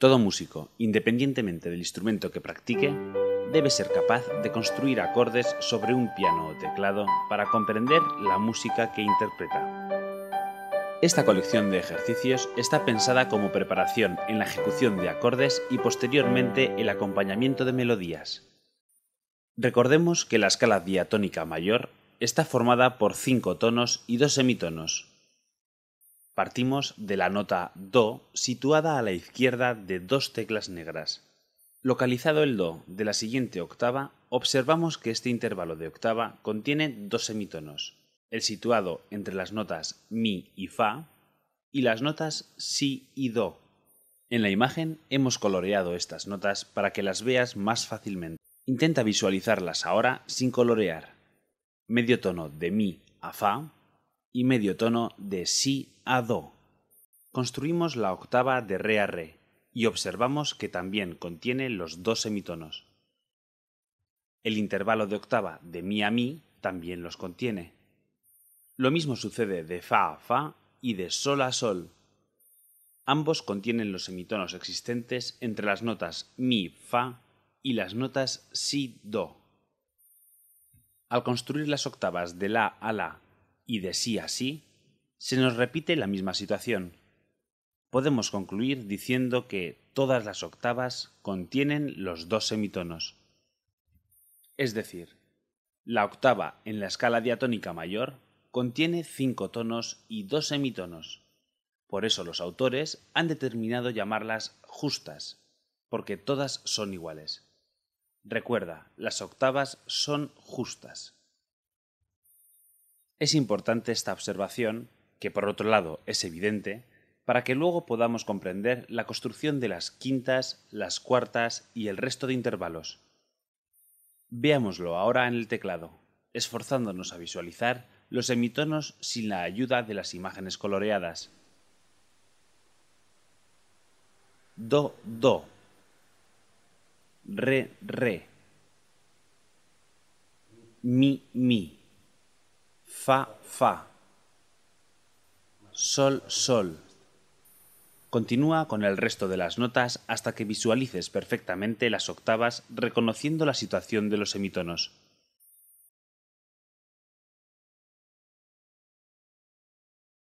Todo músico, independientemente del instrumento que practique, debe ser capaz de construir acordes sobre un piano o teclado para comprender la música que interpreta. Esta colección de ejercicios está pensada como preparación en la ejecución de acordes y posteriormente el acompañamiento de melodías. Recordemos que la escala diatónica mayor está formada por cinco tonos y dos semitonos, Partimos de la nota Do situada a la izquierda de dos teclas negras. Localizado el Do de la siguiente octava, observamos que este intervalo de octava contiene dos semitonos, el situado entre las notas Mi y Fa y las notas Si y Do. En la imagen hemos coloreado estas notas para que las veas más fácilmente. Intenta visualizarlas ahora sin colorear. Medio tono de Mi a Fa y medio tono de si a do. Construimos la octava de re a re y observamos que también contiene los dos semitonos. El intervalo de octava de mi a mi también los contiene. Lo mismo sucede de fa a fa y de sol a sol. Ambos contienen los semitonos existentes entre las notas mi, fa y las notas si, do. Al construir las octavas de la a la y de sí a sí, se nos repite la misma situación. Podemos concluir diciendo que todas las octavas contienen los dos semitonos. Es decir, la octava en la escala diatónica mayor contiene cinco tonos y dos semitonos. Por eso los autores han determinado llamarlas justas, porque todas son iguales. Recuerda, las octavas son justas. Es importante esta observación, que por otro lado es evidente, para que luego podamos comprender la construcción de las quintas, las cuartas y el resto de intervalos. Veámoslo ahora en el teclado, esforzándonos a visualizar los semitonos sin la ayuda de las imágenes coloreadas. Do, do. Re, re. Mi, mi fa, fa. Sol, sol. Continúa con el resto de las notas hasta que visualices perfectamente las octavas reconociendo la situación de los semitonos.